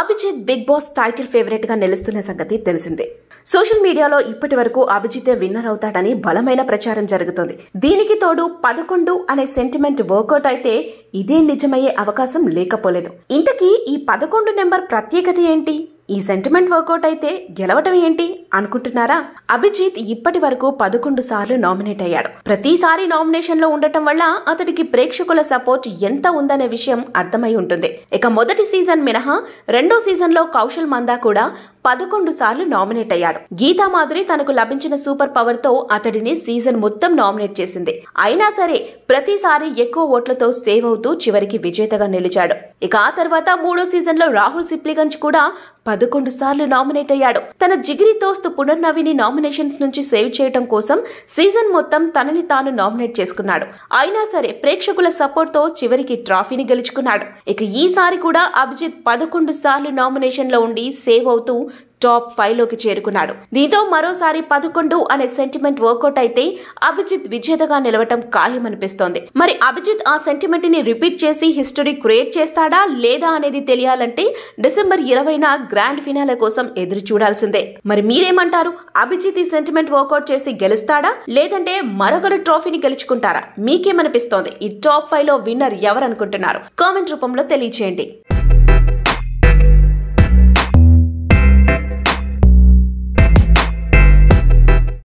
Abhijit Bigg Boss title favourite గా నిలుస్తున్న సంగతి తెలిసిందే సోషల్ మీడియాలో ఇప్పటి వరకు అభిజితే విన్నర్ అవుతాడని బలమైన ప్రచారం జరుగుతోంది దీనికి తోడు పదకొండు అనే సెంటిమెంట్ వర్కౌట్ అయితే ఇదే నిజమయ్యే అవకాశం లేకపోలేదు ఇంతకీ ఈ పదకొండు నెంబర్ ప్రత్యేకత ఏంటి ఈ సెంటిమెంట్ వర్కౌట్ అయితే గెలవటం ఏంటి అనుకుంటున్నారా అభిజిత్ ఇప్పటి వరకు పదకొండు సార్లు నామినేట్ అయ్యాడు ప్రతిసారి నామినేషన్ లో ఉండటం వల్ల అతడికి ప్రేక్షకుల సపోర్ట్ ఎంత ఉందనే విషయం అర్థమై ఉంటుంది ఇక మొదటి సీజన్ మినహా రెండో సీజన్ లో కౌశల్ మందా కూడా పదకొండు సార్లు నామినేట్ అయ్యాడు గీతామాధురి తనకు లభించిన సూపర్ పవర్ తో అతడిని సీజన్ మొత్తం నామినేట్ చేసింది అయినా సరే ప్రతిసారి ఎక్కువ ఓట్లతో సేవ్ అవుతూ చివరికి విజేతగా నిలిచాడు ఇక ఆ తర్వాత మూడో సీజన్ లో రాహుల్ సిప్లిగంజ్ కూడా పదకొండు సార్లు నామినేట్ అయ్యాడు తన జిగిరి దోస్తు పునర్నవిని నామినేషన్స్ నుంచి సేవ్ చేయడం కోసం సీజన్ మొత్తం తనని తాను నామినేట్ చేసుకున్నాడు అయినా సరే ప్రేక్షకుల సపోర్ట్ తో చివరికి ట్రాఫీని గెలుచుకున్నాడు ఇక ఈసారి కూడా అభిజిత్ పదకొండు సార్లు నామినేషన్ లో ఉండి సేవ్ అవుతూ టాప్ ఫైవ్ లోకి చేరుకున్నాడు దీంతో మరోసారి పదకొండు అనే సెంటిమెంట్ వర్కౌట్ అయితే అభిజిత్ విజేతగా నిలవటం ఖాయమనిపిస్తోంది మరి అభిజిత్ ఆ సెంటిమెంట్ ని రిపీట్ చేసి హిస్టరీ క్రియేట్ చేస్తాడా లేదా అనేది తెలియాలంటే డిసెంబర్ ఇరవైన గ్రాండ్ ఫినాలే కోసం ఎదురు చూడాల్సిందే మరి మీరేమంటారు అభిజిత్ ఈ సెంటిమెంట్ వర్కౌట్ చేసి గెలుస్తాడా లేదంటే మరొకరు ట్రోఫీని గెలుచుకుంటారా మీకేమనిపిస్తోంది ఈ టాప్ ఫైవ్ లో విన్నర్ ఎవరనుకుంటున్నారు కామెంట్ రూపంలో తెలియచేయండి